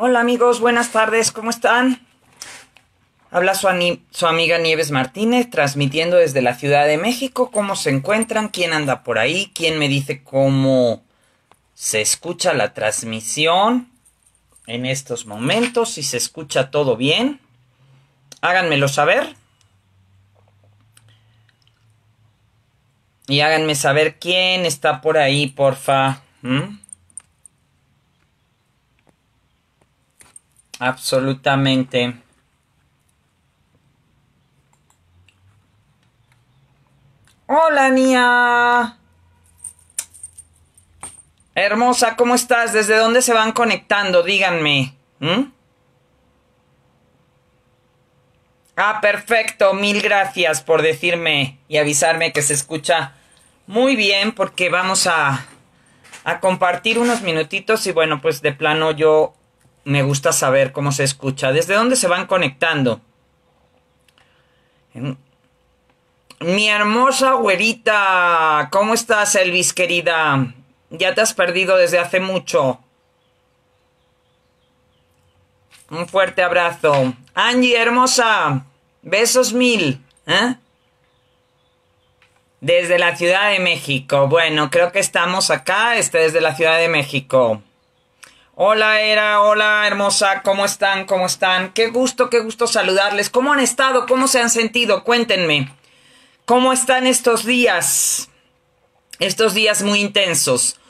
Hola amigos, buenas tardes, ¿cómo están? Habla su, amiga Nieves Martínez transmitiendo desde la Ciudad de México cómo se encuentran, quién anda por ahí, quién me dice cómo se escucha la transmisión en estos momentos, si se escucha todo bien. Háganmelo saber. Y háganme saber quién está por ahí, porfa. ¿Mm? absolutamente hola Nia hermosa cómo estás desde dónde se van conectando díganme Ah, perfecto. Mil gracias por decirme y avisarme que se escucha muy bien porque vamos a, a, compartir unos minutitos y bueno, pues de plano yo me gusta saber cómo se escucha, desde dónde se van conectando. Mi hermosa güerita, ¿cómo estás, Elvis, querida? Ya te has perdido desde hace mucho. Un fuerte abrazo. Angie, hermosa, besos mil. ¿eh? Desde la Ciudad de México. Bueno, creo que estamos acá, este desde la Ciudad de México. Hola Era, hola hermosa, ¿cómo están? ¿Cómo están? Qué gusto, qué gusto saludarles. ¿Cómo han estado? ¿Cómo se han sentido? Cuéntenme. ¿Cómo están estos días? Estos días muy intensos.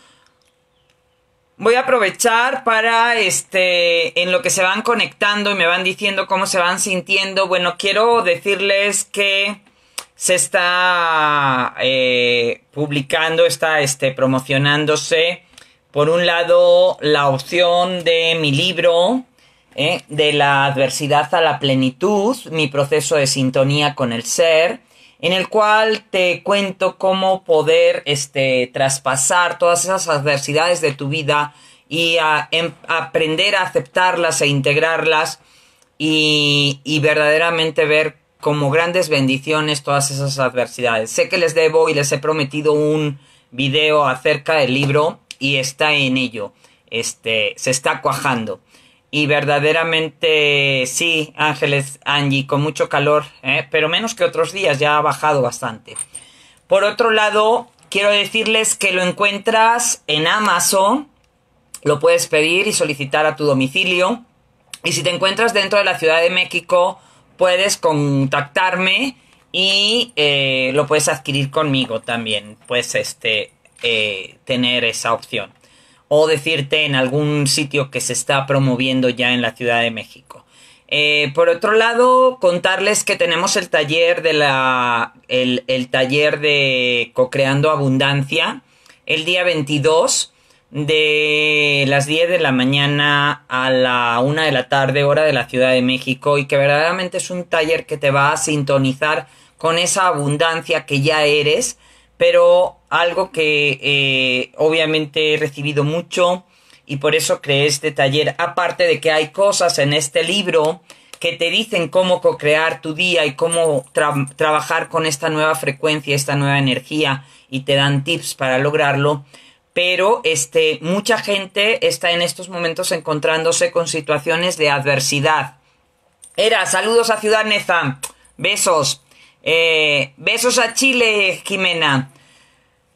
Voy a aprovechar para este en lo que se van conectando y me van diciendo cómo se van sintiendo. Bueno, quiero decirles que se está eh, publicando, está este, promocionándose por un lado, la opción de mi libro, ¿eh? de la adversidad a la plenitud, mi proceso de sintonía con el ser, en el cual te cuento cómo poder este, traspasar todas esas adversidades de tu vida y em, aprender a aceptarlas e integrarlas y, y verdaderamente ver como grandes bendiciones todas esas adversidades. Sé que les debo y les he prometido un video acerca del libro y está en ello, este, se está cuajando. Y verdaderamente sí, Ángeles, Angie, con mucho calor, ¿eh? pero menos que otros días, ya ha bajado bastante. Por otro lado, quiero decirles que lo encuentras en Amazon, lo puedes pedir y solicitar a tu domicilio. Y si te encuentras dentro de la Ciudad de México, puedes contactarme y eh, lo puedes adquirir conmigo también. Pues este, eh, tener esa opción. O decirte en algún sitio que se está promoviendo ya en la Ciudad de México. Eh, por otro lado, contarles que tenemos el taller de la. el, el taller de Cocreando Abundancia el día 22 de las 10 de la mañana a la 1 de la tarde hora de la Ciudad de México y que verdaderamente es un taller que te va a sintonizar con esa abundancia que ya eres pero algo que eh, obviamente he recibido mucho y por eso creé este taller, aparte de que hay cosas en este libro que te dicen cómo co-crear tu día y cómo trabajar con esta nueva frecuencia, esta nueva energía y te dan tips para lograrlo. Pero este, mucha gente está en estos momentos encontrándose con situaciones de adversidad. Era, saludos a Ciudad Neza, besos. Eh, besos a Chile, Jimena.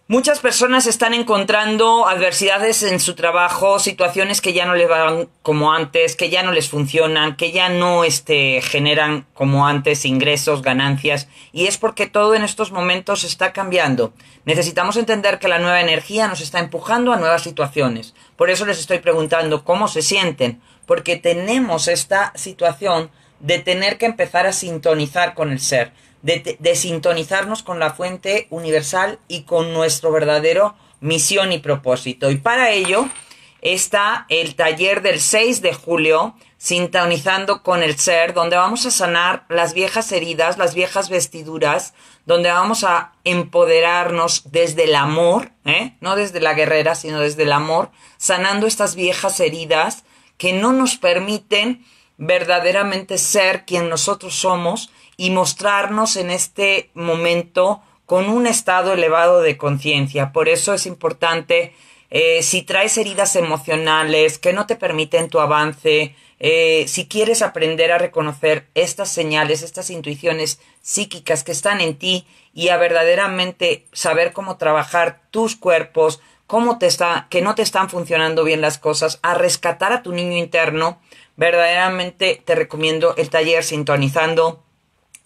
Muchas personas están encontrando adversidades en su trabajo, situaciones que ya no les van como antes, que ya no les funcionan, que ya no este, generan como antes ingresos, ganancias, y es porque todo en estos momentos está cambiando. Necesitamos entender que la nueva energía nos está empujando a nuevas situaciones. Por eso les estoy preguntando cómo se sienten, porque tenemos esta situación de tener que empezar a sintonizar con el ser, de, sintonizarnos con la fuente universal y con nuestro verdadero misión y propósito. Y para ello está el taller del 6 de julio, sintonizando con el ser, donde vamos a sanar las viejas heridas, las viejas vestiduras, donde vamos a empoderarnos desde el amor, ¿eh? no desde la guerrera, sino desde el amor, sanando estas viejas heridas que no nos permiten verdaderamente ser quien nosotros somos y mostrarnos en este momento con un estado elevado de conciencia. Por eso es importante, eh, si traes heridas emocionales que no te permiten tu avance, eh, si quieres aprender a reconocer estas señales, estas intuiciones psíquicas que están en ti y a verdaderamente saber cómo trabajar tus cuerpos, cómo te está, que no te están funcionando bien las cosas, a rescatar a tu niño interno, Verdaderamente te recomiendo el taller sintonizando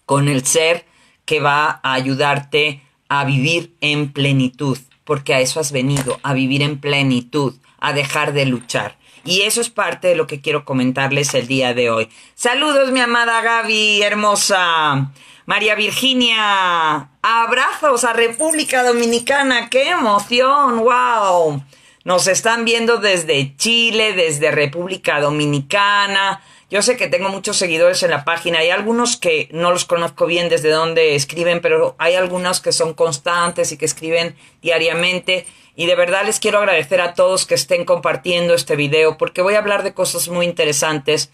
con el ser que va a ayudarte a vivir en plenitud, porque a eso has venido, a vivir en plenitud, a dejar de luchar. Y eso es parte de lo que quiero comentarles el día de hoy. Saludos, mi amada Gaby, hermosa. María Virginia, abrazos a República Dominicana, qué emoción, wow. Nos están viendo desde Chile, desde República Dominicana. Yo sé que tengo muchos seguidores en la página. Hay algunos que no los conozco bien desde dónde escriben, pero hay algunos que son constantes y que escriben diariamente. Y de verdad les quiero agradecer a todos que estén compartiendo este video porque voy a hablar de cosas muy interesantes,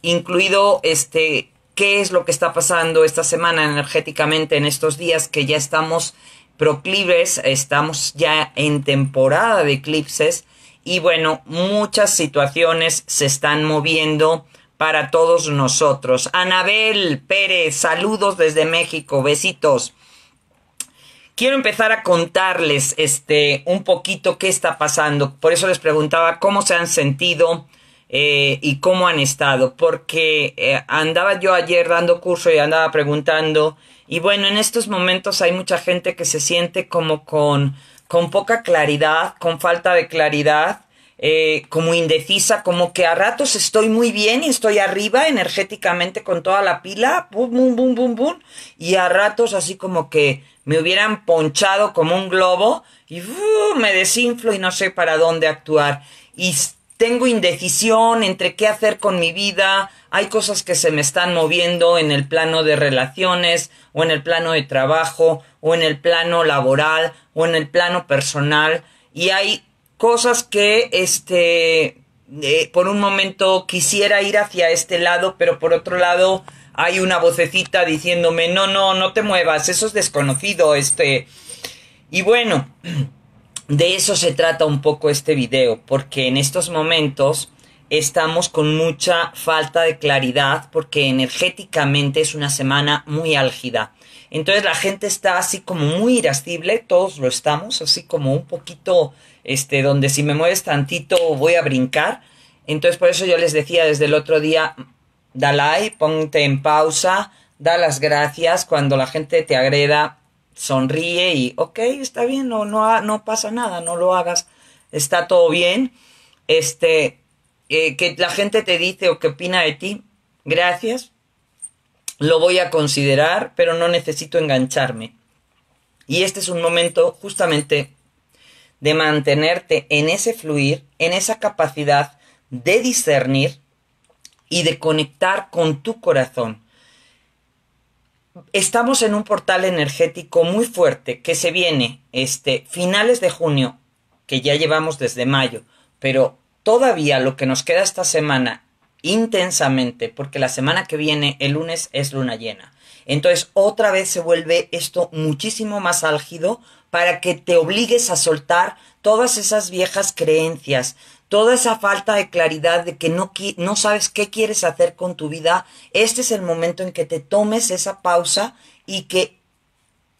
incluido este qué es lo que está pasando esta semana energéticamente en estos días que ya estamos proclives, estamos ya en temporada de eclipses y bueno, muchas situaciones se están moviendo para todos nosotros. Anabel Pérez, saludos desde México, besitos. Quiero empezar a contarles este un poquito qué está pasando. Por eso les preguntaba cómo se han sentido eh, y cómo han estado. Porque eh, andaba yo ayer dando curso y andaba preguntando y bueno, en estos momentos hay mucha gente que se siente como con, con poca claridad, con falta de claridad, eh, como indecisa, como que a ratos estoy muy bien y estoy arriba energéticamente con toda la pila, bum, bum, bum, bum, bum, y a ratos así como que me hubieran ponchado como un globo y uh, me desinflo y no sé para dónde actuar. Y tengo indecisión entre qué hacer con mi vida, hay cosas que se me están moviendo en el plano de relaciones o en el plano de trabajo o en el plano laboral o en el plano personal y hay cosas que este eh, por un momento quisiera ir hacia este lado, pero por otro lado hay una vocecita diciéndome, "No, no, no te muevas, eso es desconocido, este." Y bueno, de eso se trata un poco este video, porque en estos momentos estamos con mucha falta de claridad, porque energéticamente es una semana muy álgida. Entonces la gente está así como muy irascible, todos lo estamos, así como un poquito, este, donde si me mueves tantito voy a brincar. Entonces por eso yo les decía desde el otro día, like, ponte en pausa, da las gracias cuando la gente te agreda, sonríe y, ok, está bien, no, no, no pasa nada, no lo hagas, está todo bien. Este, eh, que la gente te dice o que opina de ti, gracias, lo voy a considerar, pero no necesito engancharme. Y este es un momento justamente de mantenerte en ese fluir, en esa capacidad de discernir y de conectar con tu corazón estamos en un portal energético muy fuerte que se viene este finales de junio, que ya llevamos desde mayo, pero todavía lo que nos queda esta semana intensamente, porque la semana que viene, el lunes, es luna llena. Entonces, otra vez se vuelve esto muchísimo más álgido para que te obligues a soltar todas esas viejas creencias, toda esa falta de claridad de que no, no sabes qué quieres hacer con tu vida, este es el momento en que te tomes esa pausa y que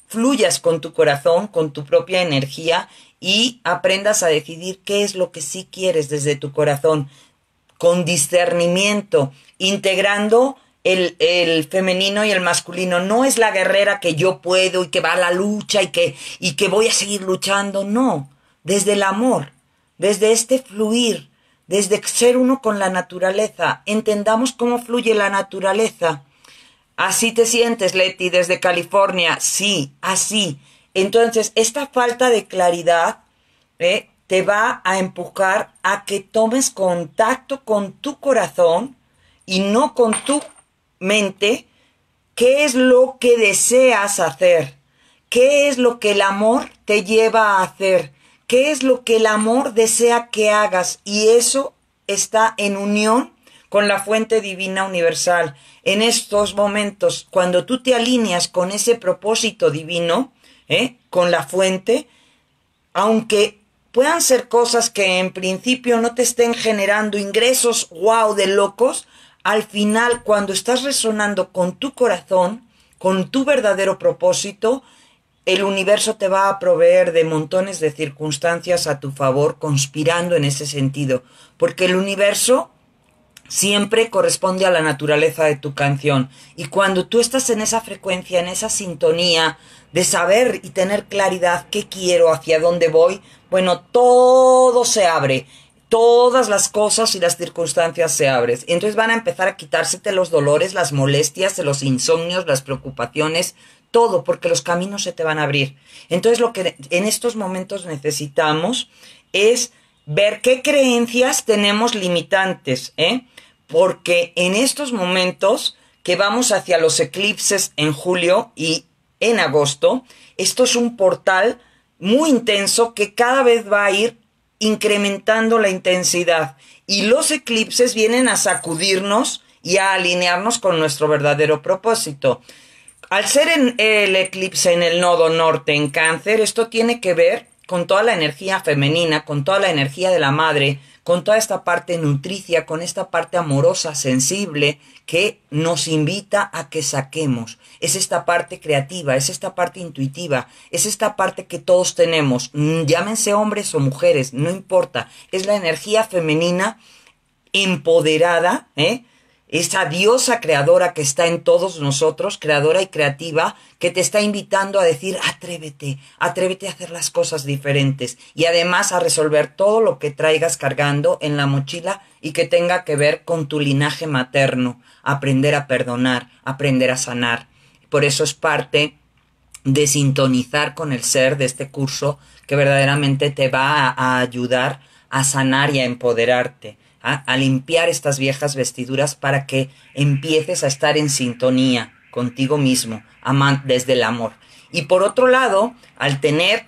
fluyas con tu corazón, con tu propia energía y aprendas a decidir qué es lo que sí quieres desde tu corazón, con discernimiento, integrando el, femenino y el masculino. No es la guerrera que yo puedo y que va a la lucha y que, y que voy a seguir luchando, no, desde el amor desde este fluir, desde ser uno con la naturaleza. Entendamos cómo fluye la naturaleza. Así te sientes, Leti, desde California. Sí, así. Entonces, esta falta de claridad eh, te va a empujar a que tomes contacto con tu corazón y no con tu mente. ¿Qué es lo que deseas hacer? ¿Qué es lo que el amor te lleva a hacer? qué es lo que el amor desea que hagas y eso está en unión con la fuente divina universal. En estos momentos, cuando tú te alineas con ese propósito divino, ¿eh? con la fuente, aunque puedan ser cosas que en principio no te estén generando ingresos, wow, de locos, al final cuando estás resonando con tu corazón, con tu verdadero propósito, el universo te va a proveer de montones de circunstancias a tu favor, conspirando en ese sentido, porque el universo siempre corresponde a la naturaleza de tu canción. Y cuando tú estás en esa frecuencia, en esa sintonía de saber y tener claridad qué quiero, hacia dónde voy, bueno, todo se abre. Todas las cosas y las circunstancias se abren. Entonces van a empezar a quitársete los dolores, las molestias, los insomnios, las preocupaciones, todo, porque los caminos se te van a abrir. Entonces lo que en estos momentos necesitamos es ver qué creencias tenemos limitantes, ¿eh? porque en estos momentos que vamos hacia los eclipses en julio y en agosto, esto es un portal muy intenso que cada vez va a ir incrementando la intensidad y los eclipses vienen a sacudirnos y a alinearnos con nuestro verdadero propósito. Al ser en el eclipse en el nodo norte en cáncer, esto tiene que ver con toda la energía femenina, con toda la energía de la madre, con toda esta parte nutricia, con esta parte amorosa, sensible, que nos invita a que saquemos. Es esta parte creativa, es esta parte intuitiva, es esta parte que todos tenemos, mm, llámense hombres o mujeres, no importa, es la energía femenina empoderada, ¿eh? esa diosa creadora que está en todos nosotros, creadora y creativa, que te está invitando a decir, atrévete, atrévete a hacer las cosas diferentes y además a resolver todo lo que traigas cargando en la mochila y que tenga que ver con tu linaje materno, aprender a perdonar, aprender a sanar. Por eso es parte de sintonizar con el ser de este curso que verdaderamente te va a ayudar a sanar y a empoderarte a, limpiar estas viejas vestiduras para que empieces a estar en sintonía contigo mismo, desde el amor. Y por otro lado, al tener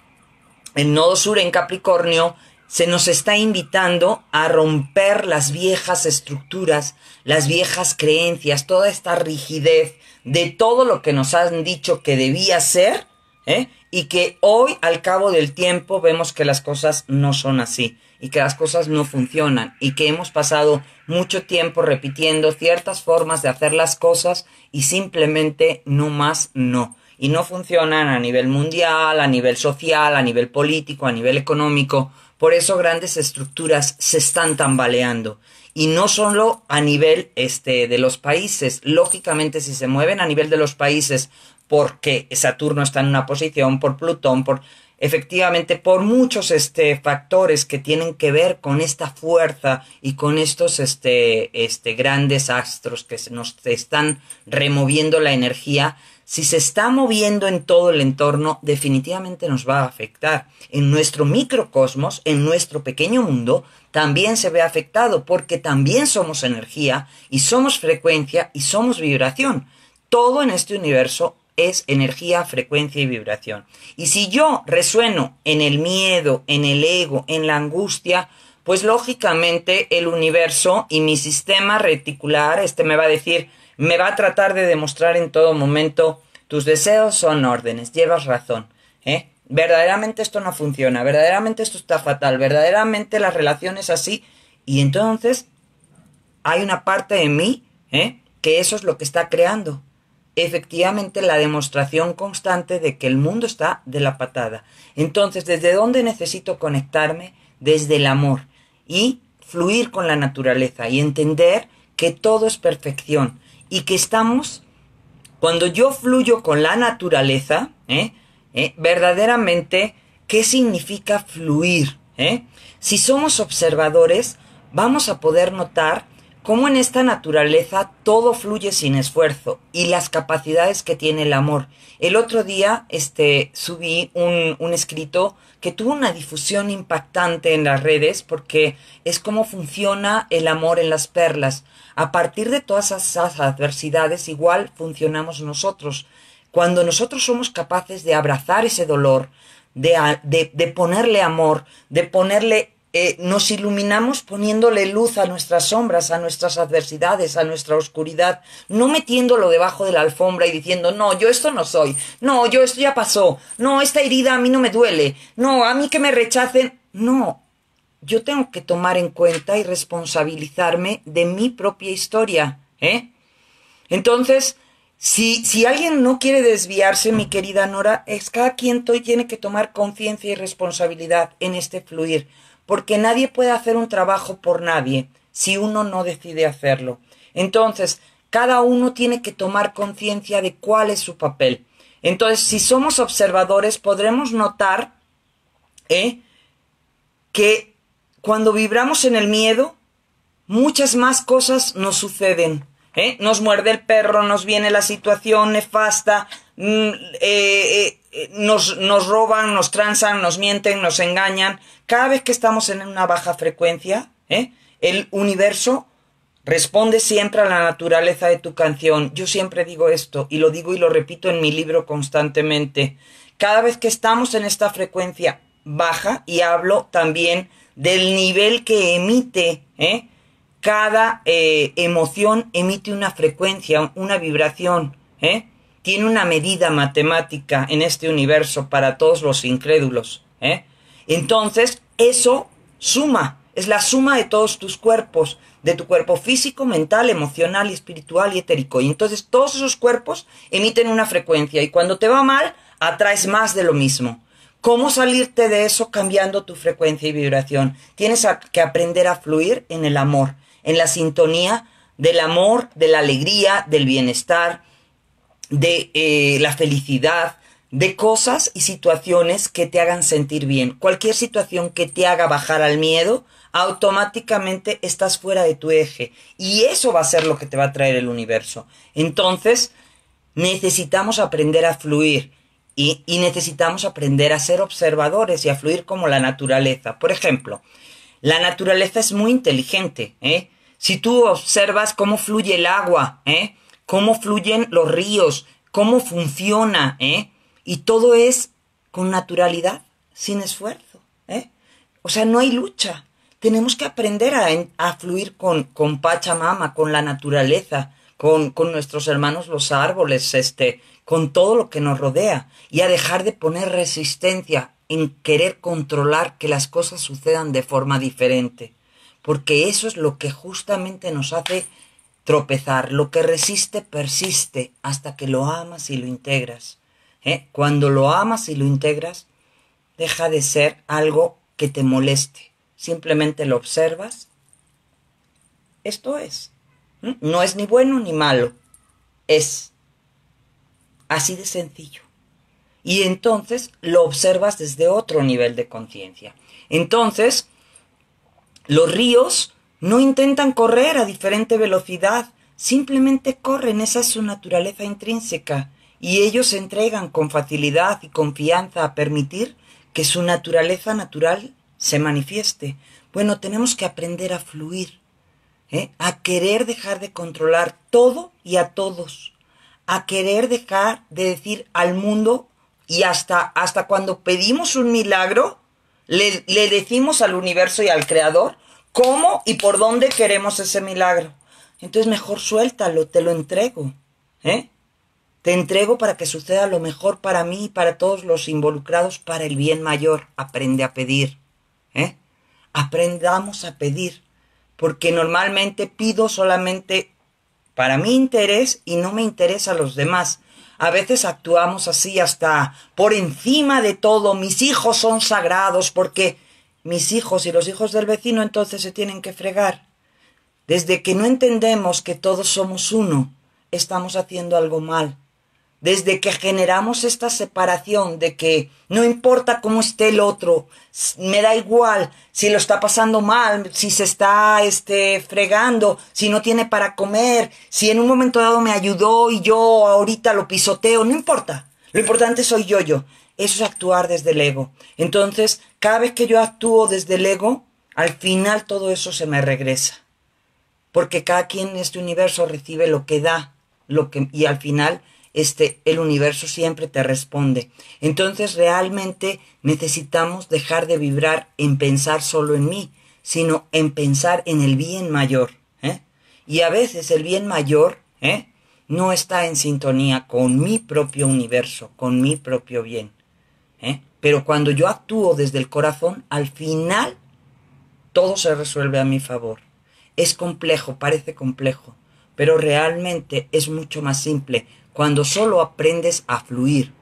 el nodo sur en Capricornio, se nos está invitando a romper las viejas estructuras, las viejas creencias, toda esta rigidez de todo lo que nos han dicho que debía ser, ¿eh? y que hoy, al cabo del tiempo, vemos que las cosas no son así y que las cosas no funcionan y que hemos pasado mucho tiempo repitiendo ciertas formas de hacer las cosas y simplemente no más no. Y no funcionan a nivel mundial, a nivel social, a nivel político, a nivel económico. Por eso grandes estructuras se están tambaleando. Y no solo a nivel este, de los países. Lógicamente, si se mueven a nivel de los países porque Saturno está en una posición, por Plutón, por efectivamente por muchos este, factores que tienen que ver con esta fuerza y con estos este, este, grandes astros que nos están removiendo la energía, si se está moviendo en todo el entorno, definitivamente nos va a afectar. En nuestro microcosmos, en nuestro pequeño mundo, también se ve afectado porque también somos energía y somos frecuencia y somos vibración. Todo en este universo es energía, frecuencia y vibración. Y si yo resueno en el miedo, en el ego, en la angustia, pues lógicamente el universo y mi sistema reticular, este me va a decir, me va a tratar de demostrar en todo momento, tus deseos son órdenes, llevas razón, ¿eh? Verdaderamente esto no funciona, verdaderamente esto está fatal, verdaderamente la relación es así, y entonces hay una parte de mí, ¿eh? que eso es lo que está creando, efectivamente la demostración constante de que el mundo está de la patada. Entonces, ¿desde dónde necesito conectarme? Desde el amor y fluir con la naturaleza y entender que todo es perfección y que estamos, cuando yo fluyo con la naturaleza, ¿eh? ¿Eh? verdaderamente, ¿qué significa fluir? ¿Eh? Si somos observadores, vamos a poder notar cómo en esta naturaleza todo fluye sin esfuerzo y las capacidades que tiene el amor. El otro día este, subí un, escrito que tuvo una difusión impactante en las redes porque es cómo funciona el amor en las perlas. A partir de todas esas adversidades igual funcionamos nosotros. Cuando nosotros somos capaces de abrazar ese dolor, de, de ponerle amor, de ponerle eh, nos iluminamos poniéndole luz a nuestras sombras, a nuestras adversidades, a nuestra oscuridad, no metiéndolo debajo de la alfombra y diciendo, no, yo esto no soy, no, yo esto ya pasó, no, esta herida a mí no me duele, no, a mí que me rechacen, no, yo tengo que tomar en cuenta y responsabilizarme de mi propia historia, ¿eh? Entonces, si, si, alguien no quiere desviarse, mi querida Nora, es cada quien tiene que tomar conciencia y responsabilidad en este fluir porque nadie puede hacer un trabajo por nadie si uno no decide hacerlo. Entonces, cada uno tiene que tomar conciencia de cuál es su papel. Entonces, si somos observadores, podremos notar ¿eh? que cuando vibramos en el miedo, muchas más cosas nos suceden. ¿eh? Nos muerde el perro, nos viene la situación nefasta, mm, eh, nos, nos roban, nos transan, nos mienten, nos engañan. Cada vez que estamos en una baja frecuencia, ¿eh? el universo responde siempre a la naturaleza de tu canción. Yo siempre digo esto y lo digo y lo repito en mi libro constantemente. Cada vez que estamos en esta frecuencia baja, y hablo también del nivel que emite, ¿eh? cada eh, emoción emite una frecuencia, una vibración. ¿eh? tiene una medida matemática en este universo para todos los incrédulos. ¿eh? Entonces, eso suma, es la suma de todos tus cuerpos, de tu cuerpo físico, mental, emocional, espiritual y etérico. Y entonces todos esos cuerpos emiten una frecuencia y cuando te va mal, atraes más de lo mismo. ¿Cómo salirte de eso cambiando tu frecuencia y vibración? Tienes que aprender a fluir en el amor, en la sintonía del amor, de la alegría, del bienestar, de eh, la felicidad, de cosas y situaciones que te hagan sentir bien. Cualquier situación que te haga bajar al miedo, automáticamente estás fuera de tu eje. Y eso va a ser lo que te va a traer el universo. Entonces, necesitamos aprender a fluir y, y necesitamos aprender a ser observadores y a fluir como la naturaleza. Por ejemplo, la naturaleza es muy inteligente. ¿eh? Si tú observas cómo fluye el agua, ¿eh? cómo fluyen los ríos, cómo funciona, ¿eh? Y todo es con naturalidad, sin esfuerzo, ¿eh? O sea, no hay lucha. Tenemos que aprender a, fluir con, Pachamama, con la naturaleza, con, con nuestros hermanos los árboles, este, con todo lo que nos rodea, y a dejar de poner resistencia en querer controlar que las cosas sucedan de forma diferente, porque eso es lo que justamente nos hace tropezar. Lo que resiste persiste hasta que lo amas y lo integras. ¿eh? Cuando lo amas y lo integras, deja de ser algo que te moleste. Simplemente lo observas. Esto es. No es ni bueno ni malo. Es. Así de sencillo. Y entonces lo observas desde otro nivel de conciencia. Entonces, los ríos no intentan correr a diferente velocidad, simplemente corren, esa es su naturaleza intrínseca, y ellos se entregan con facilidad y confianza a permitir que su naturaleza natural se manifieste. Bueno, tenemos que aprender a fluir, ¿eh? a querer dejar de controlar todo y a todos, a querer dejar de decir al mundo y hasta, hasta cuando pedimos un milagro, le decimos al universo y al creador, cómo y por dónde queremos ese milagro. Entonces mejor suéltalo, te lo entrego. ¿eh? Te entrego para que suceda lo mejor para mí y para todos los involucrados para el bien mayor. Aprende a pedir. ¿eh? Aprendamos a pedir, porque normalmente pido solamente para mi interés y no me interesa a los demás. A veces actuamos así hasta por encima de todo, mis hijos son sagrados porque mis hijos y los hijos del vecino entonces se tienen que fregar. Desde que no entendemos que todos somos uno, estamos haciendo algo mal. Desde que generamos esta separación de que no importa cómo esté el otro, me da igual si lo está pasando mal, si se está este, fregando, si no tiene para comer, si en un momento dado me ayudó y yo ahorita lo pisoteo, no importa. Lo importante soy yo, yo. Eso es actuar desde el ego. Entonces, cada vez que yo actúo desde el ego, al final todo eso se me regresa. Porque cada quien en este universo recibe lo que da, lo que, y al final este, el universo siempre te responde. Entonces realmente necesitamos dejar de vibrar en pensar solo en mí, sino en pensar en el bien mayor. ¿eh? Y a veces el bien mayor ¿eh? no está en sintonía con mi propio universo, con mi propio bien. ¿eh? Pero cuando yo actúo desde el corazón, al final todo se resuelve a mi favor. Es complejo, parece complejo, pero realmente es mucho más simple cuando solo aprendes a fluir.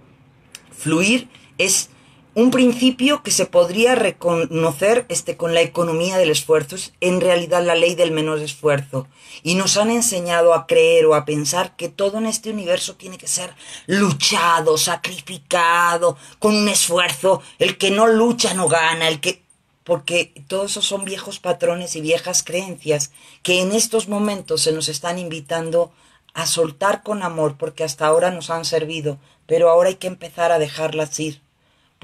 Fluir es un principio que se podría reconocer este, con la economía del esfuerzo, es en realidad la ley del menor esfuerzo. Y nos han enseñado a creer o a pensar que todo en este universo tiene que ser luchado, sacrificado, con un esfuerzo. El que no lucha no gana, el que... Porque todos esos son viejos patrones y viejas creencias que en estos momentos se nos están invitando a soltar con amor porque hasta ahora nos han servido, pero ahora hay que empezar a dejarlas ir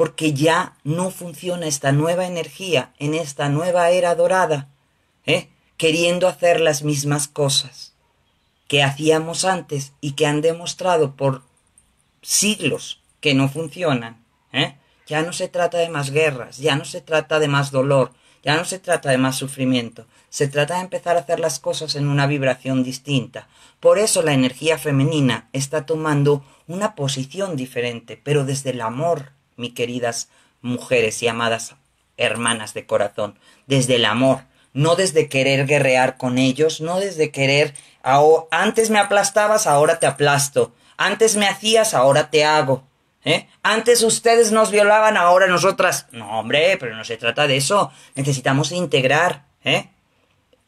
porque ya no funciona esta nueva energía en esta nueva era dorada, ¿eh? queriendo hacer las mismas cosas que hacíamos antes y que han demostrado por siglos que no funcionan. ¿eh? Ya no se trata de más guerras, ya no se trata de más dolor, ya no se trata de más sufrimiento, se trata de empezar a hacer las cosas en una vibración distinta. Por eso la energía femenina está tomando una posición diferente, pero desde el amor, mi queridas mujeres y amadas hermanas de corazón, desde el amor, no desde querer guerrear con ellos, no desde querer, ah, oh, antes me aplastabas, ahora te aplasto, antes me hacías, ahora te hago. ¿Eh? Antes ustedes nos violaban, ahora nosotras. No, hombre, pero no se trata de eso. Necesitamos integrar, ¿eh?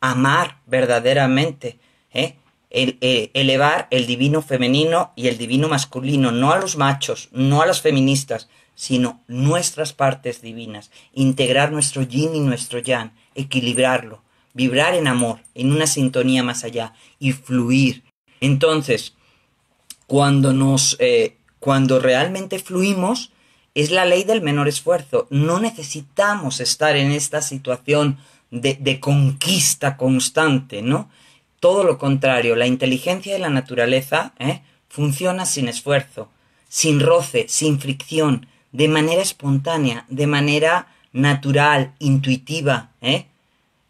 amar verdaderamente, ¿eh? elevar el divino femenino y el divino masculino, no a los machos, no a las feministas, sino nuestras partes divinas, integrar nuestro yin y nuestro yang, equilibrarlo, vibrar en amor, en una sintonía más allá y fluir. Entonces, cuando nos, eh, cuando realmente fluimos, es la ley del menor esfuerzo. No necesitamos estar en esta situación de, conquista constante, ¿no? Todo lo contrario, la inteligencia de la naturaleza ¿eh? funciona sin esfuerzo, sin roce, sin fricción, de manera espontánea, de manera natural, intuitiva, ¿eh?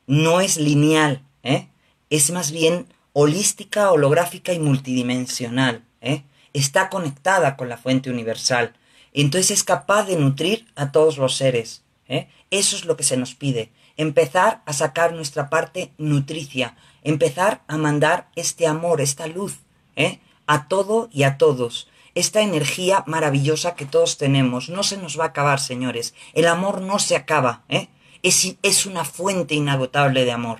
No es lineal, ¿eh? Es más bien holística, holográfica y multidimensional, ¿eh? Está conectada con la fuente universal. Entonces es capaz de nutrir a todos los seres. ¿eh? Eso es lo que se nos pide. Empezar a sacar nuestra parte nutricia. Empezar a mandar este amor, esta luz, ¿eh? a todo y a todos esta energía maravillosa que todos tenemos. No se nos va a acabar, señores. El amor no se acaba, ¿eh? es, es una fuente inagotable de amor.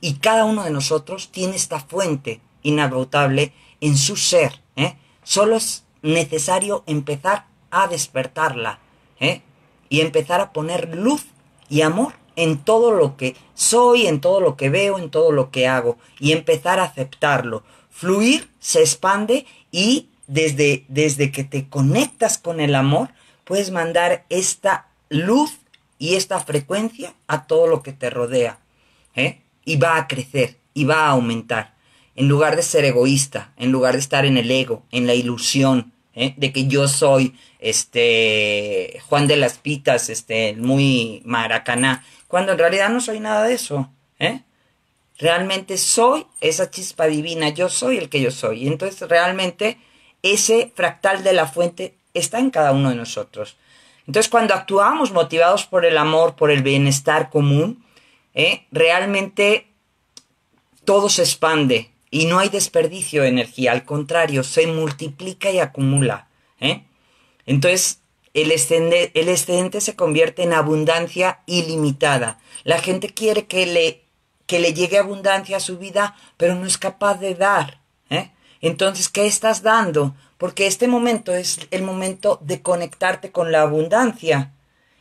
Y cada uno de nosotros tiene esta fuente inagotable en su ser. ¿eh? Solo es necesario empezar a despertarla ¿eh? y empezar a poner luz y amor en todo lo que soy, en todo lo que veo, en todo lo que hago y empezar a aceptarlo. Fluir se expande y desde, que te conectas con el amor, puedes mandar esta luz y esta frecuencia a todo lo que te rodea. ¿eh? Y va a crecer y va a aumentar. En lugar de ser egoísta, en lugar de estar en el ego, en la ilusión ¿eh? de que yo soy este Juan de las Pitas, este, muy maracaná, cuando en realidad no soy nada de eso. ¿eh? Realmente soy esa chispa divina, yo soy el que yo soy. entonces realmente ese fractal de la fuente está en cada uno de nosotros. Entonces, cuando actuamos motivados por el amor, por el bienestar común, ¿eh? realmente todo se expande y no hay desperdicio de energía, al contrario, se multiplica y acumula. ¿eh? Entonces, el excedente, el excedente se convierte en abundancia ilimitada. La gente quiere que le, que le llegue abundancia a su vida, pero no es capaz de dar. Entonces, ¿qué estás dando? Porque este momento es el momento de conectarte con la abundancia.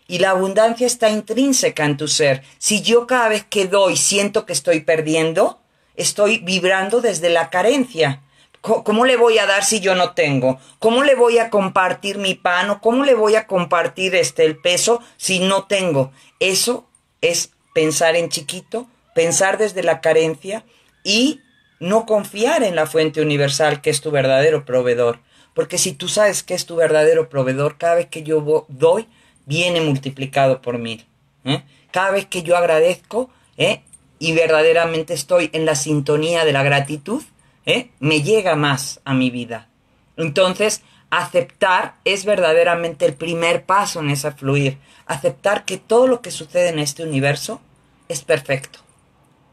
Y la abundancia está intrínseca en tu ser. Si yo cada vez que doy siento que estoy perdiendo, estoy vibrando desde la carencia. ¿Cómo le voy a dar si yo no tengo? ¿Cómo le voy a compartir mi pan o cómo le voy a compartir este el peso si no tengo? Eso es pensar en chiquito, pensar desde la carencia y no confiar en la fuente universal que es tu verdadero proveedor. Porque si tú sabes que es tu verdadero proveedor, cada vez que yo doy, viene multiplicado por mil. ¿eh? Cada vez que yo agradezco ¿eh? y verdaderamente estoy en la sintonía de la gratitud, ¿eh? me llega más a mi vida. Entonces, aceptar es verdaderamente el primer paso en ese fluir. Aceptar que todo lo que sucede en este universo es perfecto.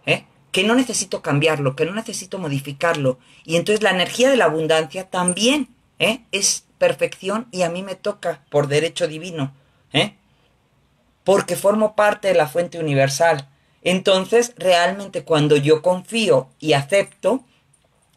¿eh? que no necesito cambiarlo, que no necesito modificarlo. Y entonces la energía de la abundancia también ¿eh? es perfección y a mí me toca por derecho divino, ¿eh? porque formo parte de la fuente universal. Entonces, realmente cuando yo confío y acepto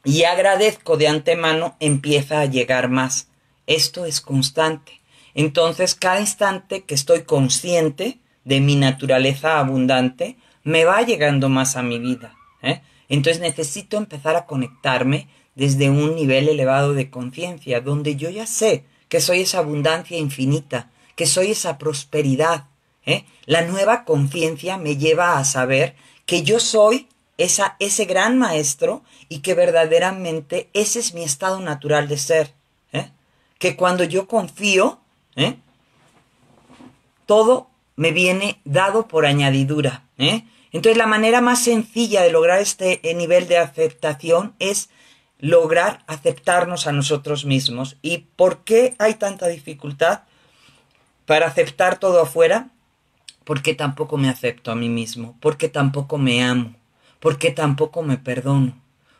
y agradezco de antemano, empieza a llegar más. Esto es constante. Entonces, cada instante que estoy consciente de mi naturaleza abundante, me va llegando más a mi vida. ¿eh? Entonces necesito empezar a conectarme desde un nivel elevado de conciencia, donde yo ya sé que soy esa abundancia infinita, que soy esa prosperidad. ¿eh? La nueva conciencia me lleva a saber que yo soy esa, ese gran maestro y que verdaderamente ese es mi estado natural de ser. ¿eh? Que cuando yo confío, ¿eh? todo me viene dado por añadidura. ¿eh? Entonces la manera más sencilla de lograr este eh, nivel de aceptación es lograr aceptarnos a nosotros mismos. ¿Y por qué hay tanta dificultad para aceptar todo afuera? Porque tampoco me acepto a mí mismo, porque tampoco me amo, porque tampoco me perdono,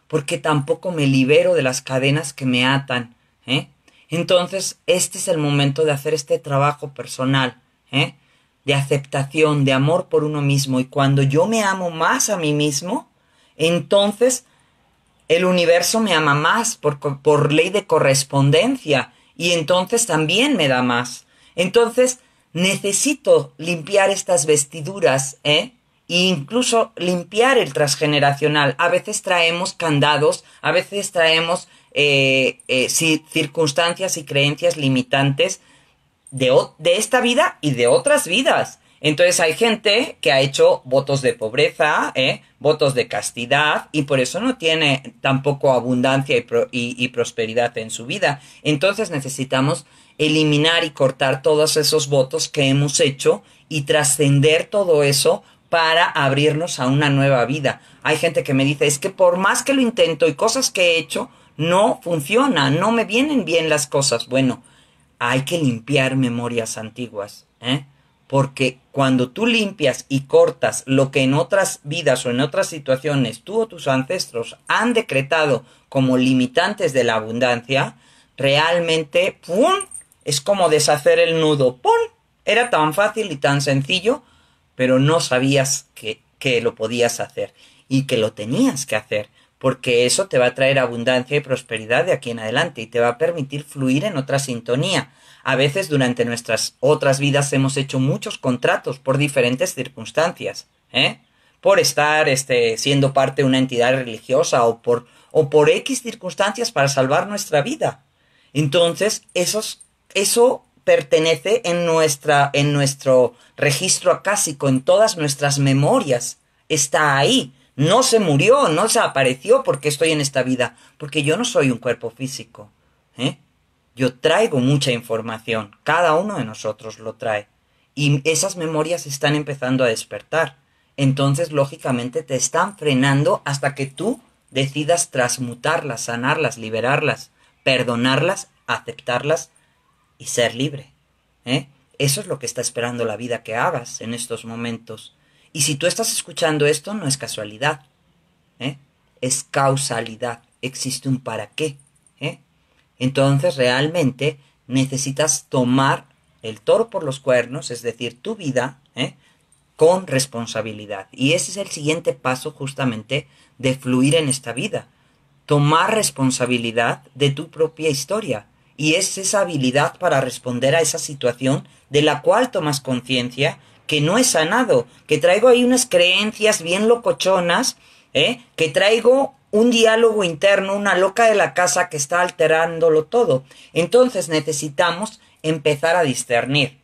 porque tampoco me libero de las cadenas que me atan. ¿eh? Entonces, este es el momento de hacer este trabajo personal. ¿eh? de aceptación, de amor por uno mismo. Y cuando yo me amo más a mí mismo, entonces el universo me ama más por, ley de correspondencia y entonces también me da más. Entonces necesito limpiar estas vestiduras, ¿eh? E incluso limpiar el transgeneracional. A veces traemos candados, a veces traemos eh, eh, circunstancias y creencias limitantes de, esta vida y de otras vidas. Entonces hay gente que ha hecho votos de pobreza, ¿eh? votos de castidad, y por eso no tiene tampoco abundancia y, y, prosperidad en su vida. Entonces necesitamos eliminar y cortar todos esos votos que hemos hecho y trascender todo eso para abrirnos a una nueva vida. Hay gente que me dice, es que por más que lo intento y cosas que he hecho, no funciona, no me vienen bien las cosas. Bueno, hay que limpiar memorias antiguas, ¿eh? porque cuando tú limpias y cortas lo que en otras vidas o en otras situaciones tú o tus ancestros han decretado como limitantes de la abundancia, realmente, ¡pum! Es como deshacer el nudo, ¡pum! Era tan fácil y tan sencillo, pero no sabías que, que lo podías hacer y que lo tenías que hacer porque eso te va a traer abundancia y prosperidad de aquí en adelante y te va a permitir fluir en otra sintonía. A veces durante nuestras otras vidas hemos hecho muchos contratos por diferentes circunstancias, ¿eh? por estar este, siendo parte de una entidad religiosa o por, o por X circunstancias para salvar nuestra vida. Entonces, eso pertenece en, nuestra, en nuestro registro acásico, en todas nuestras memorias. Está ahí. No se murió, no se apareció porque estoy en esta vida, porque yo no soy un cuerpo físico. ¿eh? Yo traigo mucha información, cada uno de nosotros lo trae. Y esas memorias están empezando a despertar. Entonces, lógicamente, te están frenando hasta que tú decidas transmutarlas, sanarlas, liberarlas, perdonarlas, aceptarlas y ser libre. ¿eh? Eso es lo que está esperando la vida que hagas en estos momentos. Y si tú estás escuchando esto, no es casualidad, ¿eh? es causalidad, existe un para qué. ¿eh? Entonces realmente necesitas tomar el toro por los cuernos, es decir, tu vida, ¿eh? con responsabilidad. Y ese es el siguiente paso justamente de fluir en esta vida. Tomar responsabilidad de tu propia historia. Y es esa habilidad para responder a esa situación de la cual tomas conciencia que no he sanado, que traigo ahí unas creencias bien locochonas, ¿eh? que traigo un diálogo interno, una loca de la casa que está alterándolo todo. Entonces necesitamos empezar a discernir.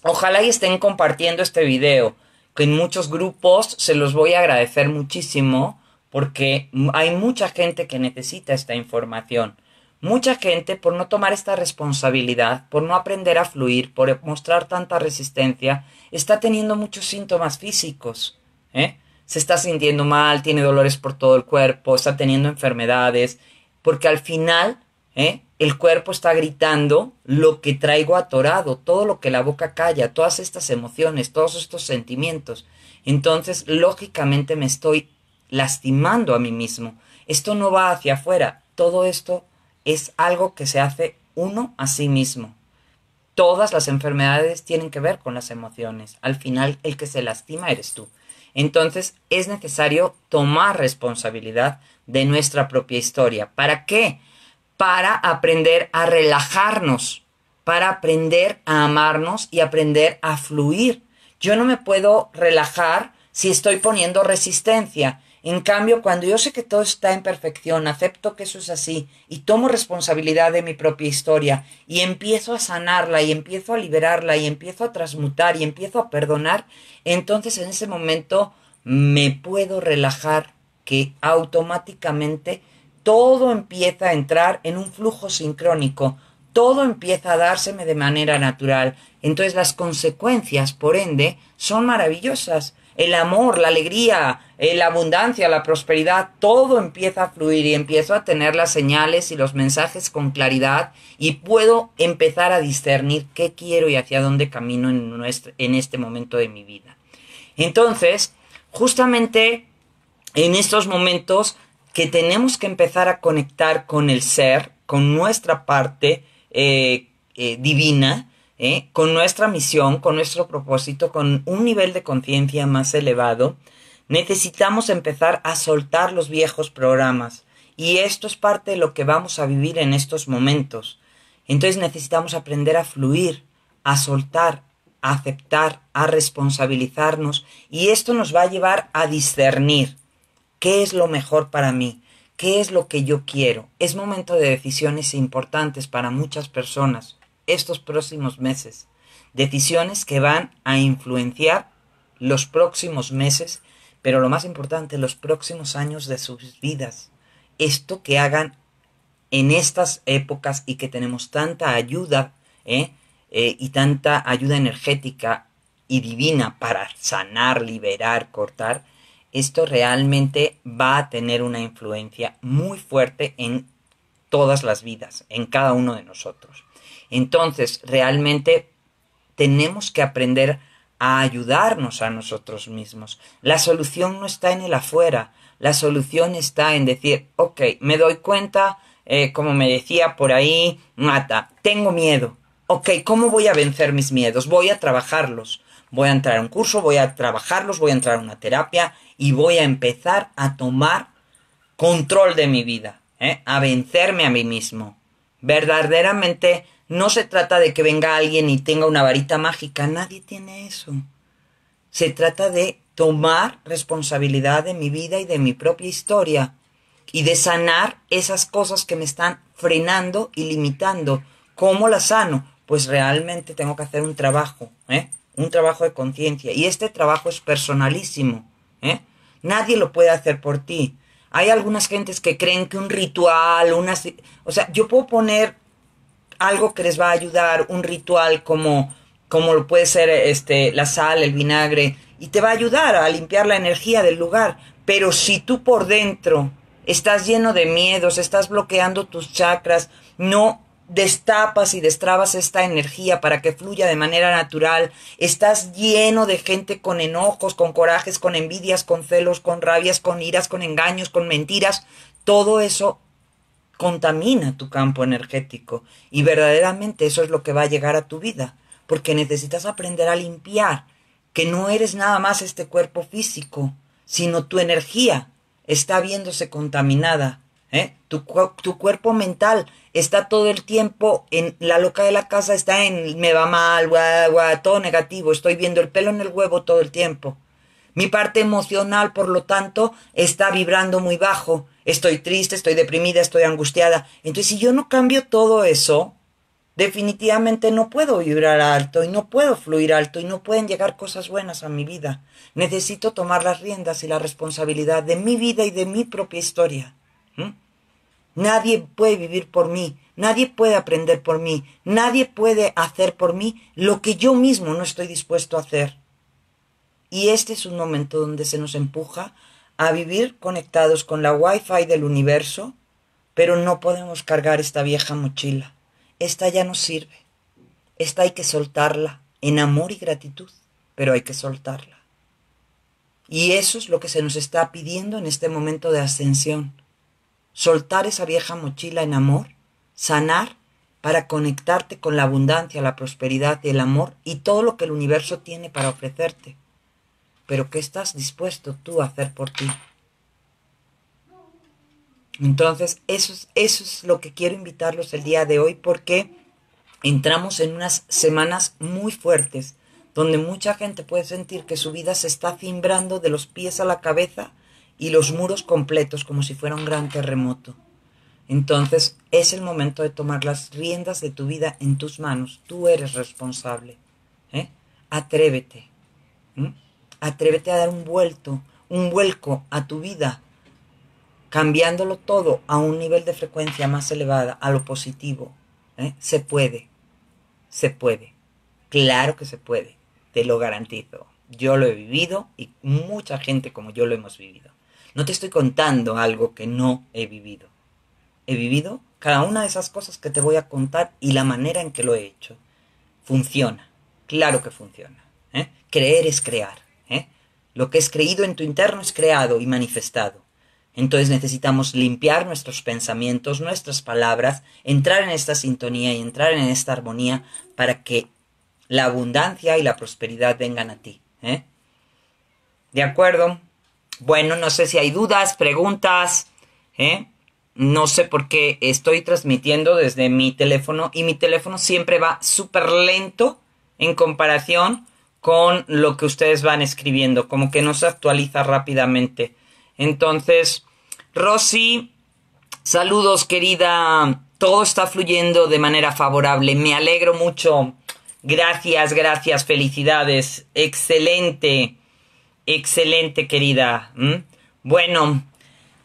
Ojalá y estén compartiendo este video, que en muchos grupos se los voy a agradecer muchísimo porque hay mucha gente que necesita esta información. Mucha gente por no tomar esta responsabilidad, por no aprender a fluir, por mostrar tanta resistencia está teniendo muchos síntomas físicos, ¿eh? se está sintiendo mal, tiene dolores por todo el cuerpo, está teniendo enfermedades, porque al final ¿eh? el cuerpo está gritando lo que traigo atorado, todo lo que la boca calla, todas estas emociones, todos estos sentimientos. Entonces, lógicamente me estoy lastimando a mí mismo. Esto no va hacia afuera, todo esto es algo que se hace uno a sí mismo todas las enfermedades tienen que ver con las emociones. Al final, el que se lastima eres tú. Entonces, es necesario tomar responsabilidad de nuestra propia historia. ¿Para qué? Para aprender a relajarnos, para aprender a amarnos y aprender a fluir. Yo no me puedo relajar si estoy poniendo resistencia. En cambio, cuando yo sé que todo está en perfección, acepto que eso es así y tomo responsabilidad de mi propia historia y empiezo a sanarla y empiezo a liberarla y empiezo a transmutar y empiezo a perdonar, entonces en ese momento me puedo relajar que automáticamente todo empieza a entrar en un flujo sincrónico, todo empieza a dárseme de manera natural. Entonces las consecuencias, por ende, son maravillosas el amor, la alegría, eh, la abundancia, la prosperidad, todo empieza a fluir y empiezo a tener las señales y los mensajes con claridad y puedo empezar a discernir qué quiero y hacia dónde camino en, nuestro, en este momento de mi vida. Entonces, justamente en estos momentos que tenemos que empezar a conectar con el ser, con nuestra parte eh, eh, divina, ¿eh? con nuestra misión, con nuestro propósito, con un nivel de conciencia más elevado, necesitamos empezar a soltar los viejos programas. Y esto es parte de lo que vamos a vivir en estos momentos. Entonces necesitamos aprender a fluir, a soltar, a aceptar, a responsabilizarnos. Y esto nos va a llevar a discernir qué es lo mejor para mí, qué es lo que yo quiero. Es momento de decisiones importantes para muchas personas estos próximos meses, decisiones que van a influenciar los próximos meses, pero lo más importante, los próximos años de sus vidas. Esto que hagan en estas épocas y que tenemos tanta ayuda ¿eh? Eh, y tanta ayuda energética y divina para sanar, liberar, cortar, esto realmente va a tener una influencia muy fuerte en todas las vidas, en cada uno de nosotros. Entonces, realmente tenemos que aprender a ayudarnos a nosotros mismos. La solución no está en el afuera, la solución está en decir, ok, me doy cuenta, eh, como me decía por ahí, mata, tengo miedo. Ok, ¿cómo voy a vencer mis miedos? Voy a trabajarlos. Voy a entrar a un curso, voy a trabajarlos, voy a entrar a una terapia y voy a empezar a tomar control de mi vida, ¿eh? a vencerme a mí mismo. Verdaderamente no se trata de que venga alguien y tenga una varita mágica, nadie tiene eso. Se trata de tomar responsabilidad de mi vida y de mi propia historia y de sanar esas cosas que me están frenando y limitando. ¿Cómo las sano? Pues realmente tengo que hacer un trabajo, ¿eh? un trabajo de conciencia. Y este trabajo es personalísimo. ¿eh? Nadie lo puede hacer por ti. Hay algunas gentes que creen que un ritual, una, O sea, yo puedo poner algo que les va a ayudar, un ritual como, como puede ser este, la sal, el vinagre, y te va a ayudar a limpiar la energía del lugar. Pero si tú por dentro estás lleno de miedos, estás bloqueando tus chakras, no destapas y destrabas esta energía para que fluya de manera natural, estás lleno de gente con enojos, con corajes, con envidias, con celos, con rabias, con iras, con engaños, con mentiras, todo eso contamina tu campo energético y verdaderamente eso es lo que va a llegar a tu vida, porque necesitas aprender a limpiar que no eres nada más este cuerpo físico, sino tu energía está viéndose contaminada. ¿eh? Tu, tu, cuerpo mental está todo el tiempo en la loca de la casa, está en me va mal, gua, gua, todo negativo, estoy viendo el pelo en el huevo todo el tiempo. Mi parte emocional, por lo tanto, está vibrando muy bajo estoy triste, estoy deprimida, estoy angustiada. Entonces, si yo no cambio todo eso, definitivamente no puedo vibrar alto y no puedo fluir alto y no pueden llegar cosas buenas a mi vida. Necesito tomar las riendas y la responsabilidad de mi vida y de mi propia historia. Nadie puede vivir por mí, nadie puede aprender por mí, nadie puede hacer por mí lo que yo mismo no estoy dispuesto a hacer. Y este es un momento donde se nos empuja a vivir conectados con la wifi del universo, pero no podemos cargar esta vieja mochila. Esta ya no sirve. Esta hay que soltarla en amor y gratitud, pero hay que soltarla. Y eso es lo que se nos está pidiendo en este momento de ascensión. Soltar esa vieja mochila en amor, sanar para conectarte con la abundancia, la prosperidad, y el amor y todo lo que el universo tiene para ofrecerte pero ¿qué estás dispuesto tú a hacer por ti? Entonces, eso es, eso es lo que quiero invitarlos el día de hoy porque entramos en unas semanas muy fuertes, donde mucha gente puede sentir que su vida se está cimbrando de los pies a la cabeza y los muros completos como si fuera un gran terremoto. Entonces es el momento de tomar las riendas de tu vida en tus manos. Tú eres responsable. ¿eh? Atrévete. Atrévete a dar un vuelto, un vuelco a tu vida, cambiándolo todo a un nivel de frecuencia más elevada, a lo positivo. ¿eh? Se puede, se puede. Claro que se puede, te lo garantizo. Yo lo he vivido y mucha gente como yo lo hemos vivido. No te estoy contando algo que no he vivido. He vivido cada una de esas cosas que te voy a contar y la manera en que lo he hecho. Funciona, claro que funciona. ¿eh? Creer es crear. Lo que es creído en tu interno es creado y manifestado. Entonces necesitamos limpiar nuestros pensamientos, nuestras palabras, entrar en esta sintonía y entrar en esta armonía para que la abundancia y la prosperidad vengan a ti. ¿eh? ¿De acuerdo? Bueno, no sé si hay dudas, preguntas. ¿eh? No sé por qué estoy transmitiendo desde mi teléfono y mi teléfono siempre va súper lento en comparación con lo que ustedes van escribiendo, como que no se actualiza rápidamente. Entonces, Rosy, saludos querida, todo está fluyendo de manera favorable, me alegro mucho, gracias, gracias, felicidades, excelente, excelente querida. ¿Mm? Bueno,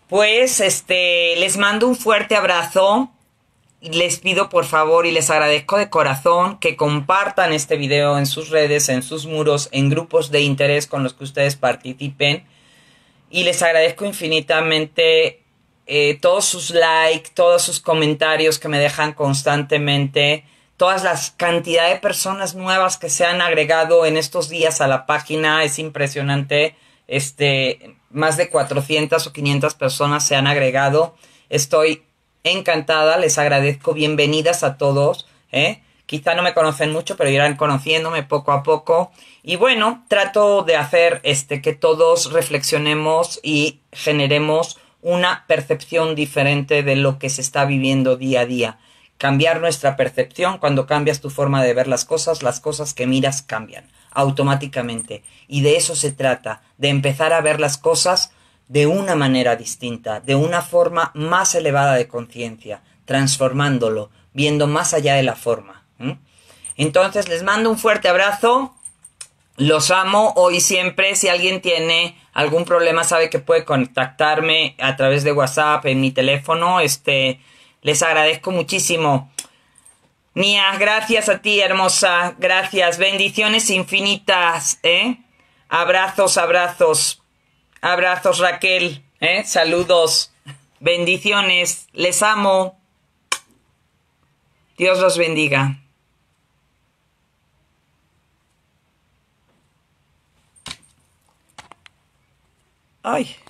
pues este, les mando un fuerte abrazo, les pido por favor y les agradezco de corazón que compartan este video en sus redes, en sus muros, en grupos de interés con los que ustedes participen. Y les agradezco infinitamente eh, todos sus likes, todos sus comentarios que me dejan constantemente, todas las cantidades de personas nuevas que se han agregado en estos días a la página. Es impresionante. Este, más de 400 o 500 personas se han agregado. Estoy encantada, les agradezco, bienvenidas a todos, ¿eh? Quizá no me conocen mucho, pero irán conociéndome poco a poco. Y bueno, trato de hacer este que todos reflexionemos y generemos una percepción diferente de lo que se está viviendo día a día. Cambiar nuestra percepción, cuando cambias tu forma de ver las cosas, las cosas que miras cambian automáticamente. Y de eso se trata, de empezar a ver las cosas de una manera distinta, de una forma más elevada de conciencia, transformándolo, viendo más allá de la forma. Entonces les mando un fuerte abrazo, los amo hoy siempre, si alguien tiene algún problema sabe que puede contactarme a través de WhatsApp, en mi teléfono, este, les agradezco muchísimo. Mía, gracias a ti, hermosa. Gracias. Bendiciones infinitas, ¿eh? Abrazos, abrazos. Abrazos Raquel, ¿eh? saludos, bendiciones, les amo. Dios los bendiga. Ay.